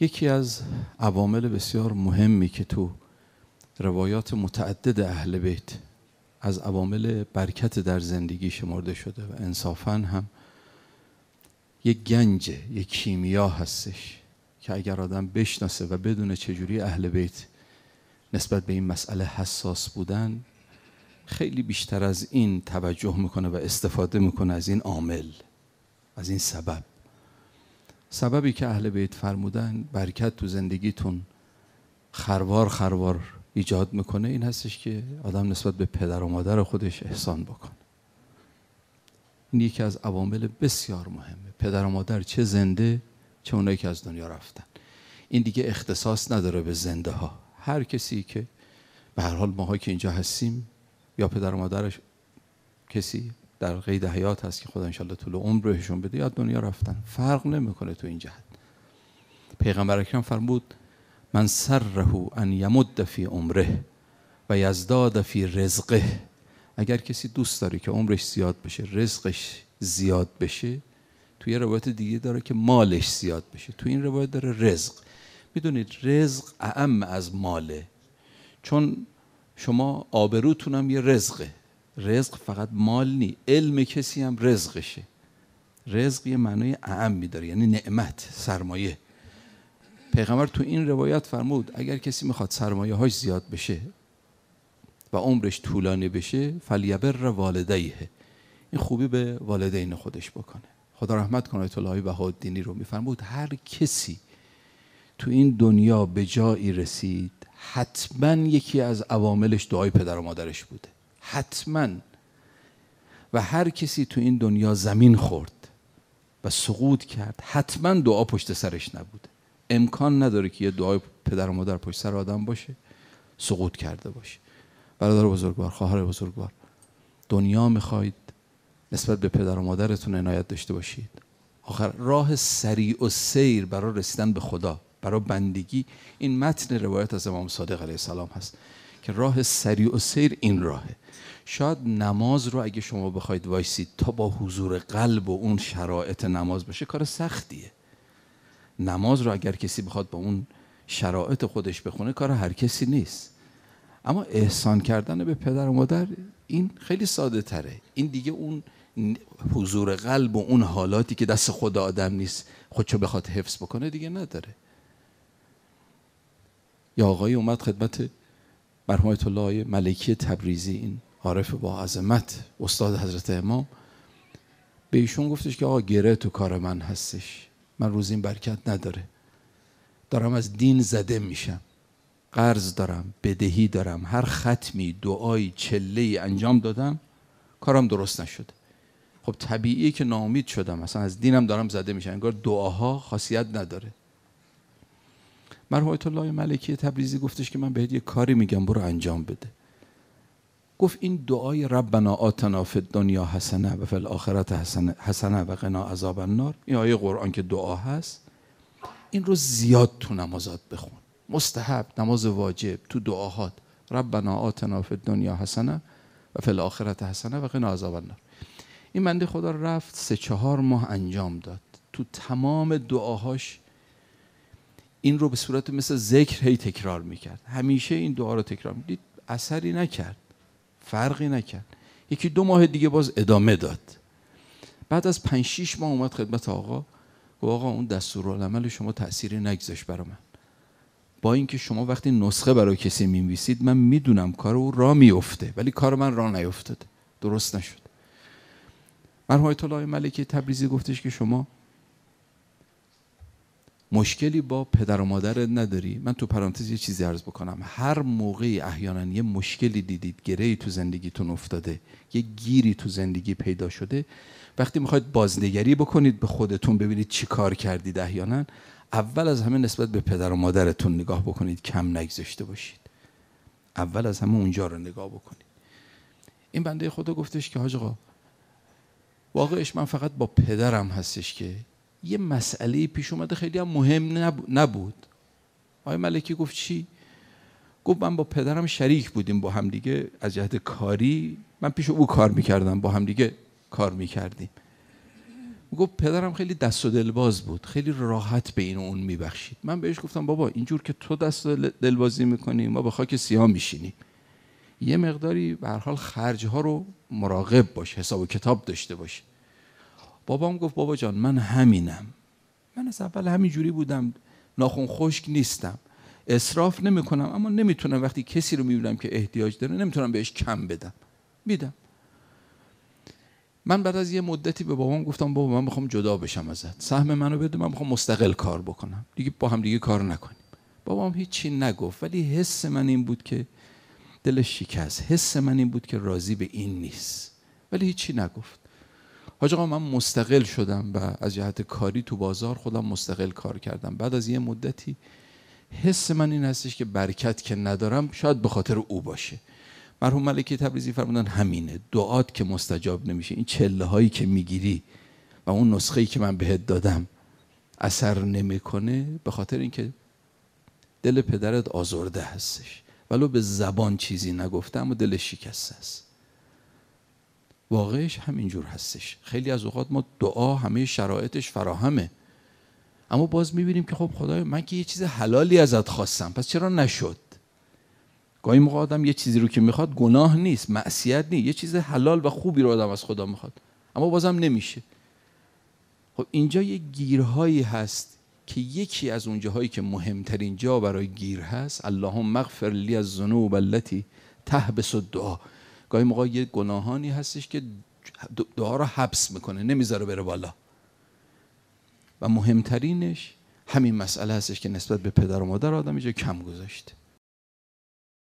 یکی از عوامل بسیار مهمی که تو روایات متعدد اهل بیت از عوامل برکت در زندگی شمرده شده و انصافا هم یک گنج یک کیمیا هستش که اگر آدم بشناسه و بدونه چجوری اهل بیت نسبت به این مسئله حساس بودن خیلی بیشتر از این توجه میکنه و استفاده میکنه از این عامل از این سبب سببی که اهل بیت فرمودن برکت تو زندگیتون خروار خروار ایجاد میکنه این هستش که آدم نسبت به پدر و مادر خودش احسان بکنه این یکی از عوامل بسیار مهمه پدر و مادر چه زنده چه اونایی که از دنیا رفتن این دیگه اختصاص نداره به زنده ها هر کسی که به هر حال ماهایی که اینجا هستیم یا پدر و مادرش کسی در قید حیات هست که خدا انشالله طول عمر بهشون بده یا دنیا رفتن فرق نمیکنه تو این جهت پیغمبر اکرم فرمود من سره ان یمد فی عمره و یزداد فی رزقه اگر کسی دوست داره که عمرش زیاد بشه رزقش زیاد بشه توی روایت دیگه داره که مالش زیاد بشه تو این روایت داره رزق میدونید رزق اعم از ماله چون شما آبروتون هم یه رزقه رزق فقط مال نی علم کسی هم رزقشه رزق یه معنای اعمی داره یعنی نعمت سرمایه پیغمبر تو این روایت فرمود اگر کسی میخواد سرمایه هاش زیاد بشه و عمرش طولانی بشه فلیبر والدیه این خوبی به والدین خودش بکنه خدا رحمت کنه آیت الله دینی رو میفرمود هر کسی تو این دنیا به جایی رسید حتما یکی از عواملش دعای پدر و مادرش بوده حتما و هر کسی تو این دنیا زمین خورد و سقوط کرد حتما دعا پشت سرش نبوده امکان نداره که یه دعای پدر و مادر پشت سر آدم باشه سقوط کرده باشه برادر بزرگوار خواهر بزرگوار دنیا میخواید نسبت به پدر و مادرتون عنایت داشته باشید آخر راه سریع و سیر برای رسیدن به خدا برای بندگی این متن روایت از امام صادق علیه السلام هست که راه سریع و سیر این راهه شاید نماز رو اگه شما بخواید وایسید تا با حضور قلب و اون شرایط نماز بشه کار سختیه نماز رو اگر کسی بخواد با اون شرایط خودش بخونه کار هر کسی نیست اما احسان کردن به پدر و مادر این خیلی ساده تره این دیگه اون حضور قلب و اون حالاتی که دست خود آدم نیست خودشو بخواد حفظ بکنه دیگه نداره یا آقای اومد خدمت مرحوم الله ملکی تبریزی این عارف با عظمت استاد حضرت امام به ایشون گفتش که آقا گره تو کار من هستش من روز این برکت نداره دارم از دین زده میشم قرض دارم بدهی دارم هر ختمی دعای چله ای انجام دادم کارم درست نشد خب طبیعیه که ناامید شدم اصلا از دینم دارم زده میشم انگار دعاها خاصیت نداره مرحوم الله ملکی تبریزی گفتش که من بهت یه کاری میگم برو انجام بده گفت این دعای ربنا آتنا فی دنیا حسنه و فی الاخرت حسنه, و قنا عذاب النار این آیه قرآن که دعا هست این رو زیاد تو نمازات بخون مستحب نماز واجب تو دعاهات ربنا آتنا فی دنیا حسنه و فی الاخرت حسنه و قنا عذاب النار این منده خدا رفت سه چهار ماه انجام داد تو تمام دعاهاش این رو به صورت مثل ذکر هی تکرار میکرد همیشه این دعا رو تکرار میدید اثری نکرد فرقی نکرد یکی دو ماه دیگه باز ادامه داد بعد از پنج شیش ماه اومد خدمت آقا و آقا اون دستورالعمل شما تأثیری نگذاشت برا من با اینکه شما وقتی نسخه برای کسی مینویسید من میدونم کار او را میفته ولی کار من را نیفتاده درست نشد مرحوم آیت الله تبریزی گفتش که شما مشکلی با پدر و مادرت نداری من تو پرانتز یه چیزی عرض بکنم هر موقعی احیانا یه مشکلی دیدید گرهی تو زندگیتون افتاده یه گیری تو زندگی پیدا شده وقتی میخواید بازنگری بکنید به خودتون ببینید چی کار کردید احیانا اول از همه نسبت به پدر و مادرتون نگاه بکنید کم نگذاشته باشید اول از همه اونجا رو نگاه بکنید این بنده خدا گفتش که حاج واقعش من فقط با پدرم هستش که یه مسئله پیش اومده خیلی هم مهم نبود آقای ملکی گفت چی؟ گفت من با پدرم شریک بودیم با هم دیگه از جهت کاری من پیش او کار میکردم با هم دیگه کار میکردیم گفت پدرم خیلی دست و دلباز بود خیلی راحت به این و اون میبخشید من بهش گفتم بابا اینجور که تو دست و دلبازی میکنی ما به خاک سیاه میشینیم یه مقداری به حال خرج ها رو مراقب باش حساب و کتاب داشته باش بابام گفت بابا جان من همینم من از اول همین جوری بودم ناخون خشک نیستم اصراف نمیکنم اما نمیتونم وقتی کسی رو میبینم که احتیاج داره نمیتونم بهش کم بدم میدم من بعد از یه مدتی به بابام گفتم بابا من میخوام جدا بشم ازت سهم منو بده من میخوام مستقل کار بکنم دیگه با هم دیگه کار نکنیم بابام هیچی نگفت ولی حس من این بود که دلش شکست حس من این بود که راضی به این نیست ولی هیچی نگفت حاج آقا من مستقل شدم و از جهت کاری تو بازار خودم مستقل کار کردم بعد از یه مدتی حس من این هستش که برکت که ندارم شاید به خاطر او باشه مرحوم ملکی تبریزی فرمودن همینه دعات که مستجاب نمیشه این چله هایی که میگیری و اون نسخه که من بهت دادم اثر نمیکنه به خاطر اینکه دل پدرت آزرده هستش ولو به زبان چیزی نگفته اما دل شکسته است واقعش همینجور هستش خیلی از اوقات ما دعا همه شرایطش فراهمه اما باز میبینیم که خب خدای من که یه چیز حلالی ازت خواستم پس چرا نشد گاهی موقع آدم یه چیزی رو که میخواد گناه نیست معصیت نیست یه چیز حلال و خوبی رو آدم از خدا میخواد اما بازم نمیشه خب اینجا یه گیرهایی هست که یکی از اون جاهایی که مهمترین جا برای گیر هست اللهم مغفر لی از التی تهبس الدعا گاهی موقع یه گناهانی هستش که دعا رو حبس میکنه نمیذاره بره بالا و مهمترینش همین مسئله هستش که نسبت به پدر و مادر آدم اینجا کم گذاشته